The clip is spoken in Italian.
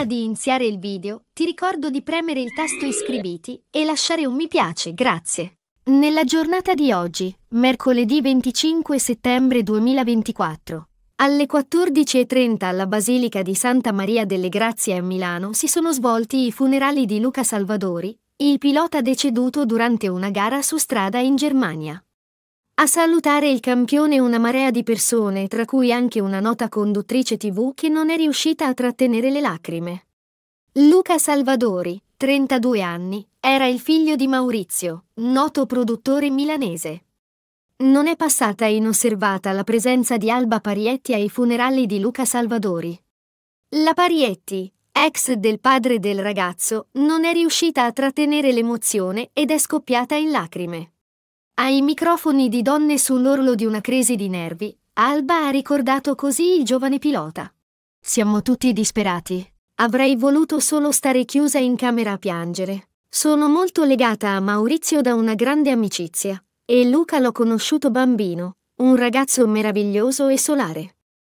Prima di iniziare il video, ti ricordo di premere il tasto iscriviti e lasciare un mi piace, grazie. Nella giornata di oggi, mercoledì 25 settembre 2024, alle 14.30 alla Basilica di Santa Maria delle Grazie a Milano si sono svolti i funerali di Luca Salvadori, il pilota deceduto durante una gara su strada in Germania. A salutare il campione una marea di persone, tra cui anche una nota conduttrice tv che non è riuscita a trattenere le lacrime. Luca Salvadori, 32 anni, era il figlio di Maurizio, noto produttore milanese. Non è passata inosservata la presenza di Alba Parietti ai funerali di Luca Salvadori. La Parietti, ex del padre del ragazzo, non è riuscita a trattenere l'emozione ed è scoppiata in lacrime. Ai microfoni di donne sull'orlo di una crisi di nervi, Alba ha ricordato così il giovane pilota. Siamo tutti disperati. Avrei voluto solo stare chiusa in camera a piangere. Sono molto legata a Maurizio da una grande amicizia. E Luca l'ho conosciuto bambino, un ragazzo meraviglioso e solare.